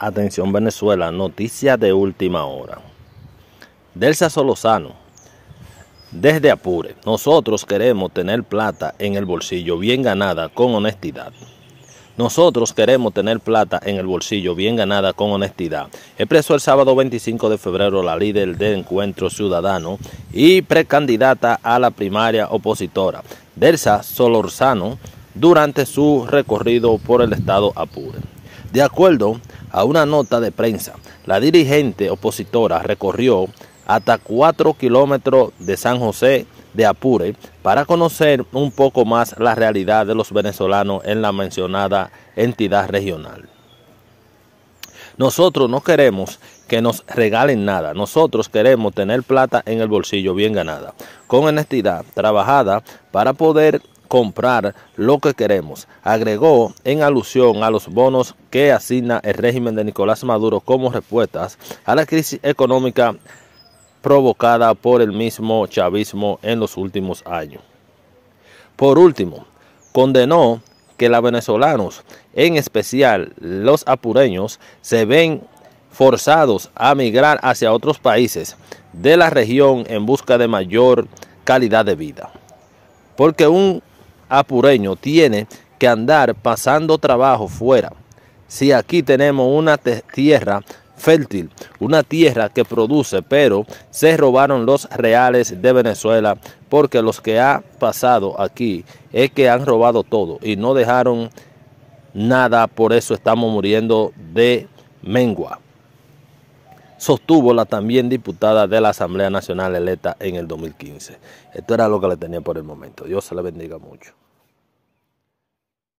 Atención Venezuela, noticia de última hora. Delsa Solozano, desde Apure, nosotros queremos tener plata en el bolsillo bien ganada con honestidad. Nosotros queremos tener plata en el bolsillo bien ganada con honestidad. Expresó el sábado 25 de febrero la líder del Encuentro Ciudadano y precandidata a la primaria opositora, Delsa Solorzano, durante su recorrido por el estado Apure. De acuerdo a una nota de prensa. La dirigente opositora recorrió hasta 4 kilómetros de San José de Apure para conocer un poco más la realidad de los venezolanos en la mencionada entidad regional. Nosotros no queremos que nos regalen nada, nosotros queremos tener plata en el bolsillo bien ganada, con honestidad, trabajada para poder comprar lo que queremos, agregó en alusión a los bonos que asigna el régimen de Nicolás Maduro como respuestas a la crisis económica provocada por el mismo chavismo en los últimos años. Por último, condenó que los venezolanos, en especial los apureños, se ven forzados a migrar hacia otros países de la región en busca de mayor calidad de vida. Porque un apureño tiene que andar pasando trabajo fuera. Si aquí tenemos una tierra fértil, una tierra que produce, pero se robaron los reales de Venezuela, porque los que ha pasado aquí es que han robado todo y no dejaron nada, por eso estamos muriendo de mengua sostuvo la también diputada de la Asamblea Nacional electa en el 2015. Esto era lo que le tenía por el momento. Dios se le bendiga mucho.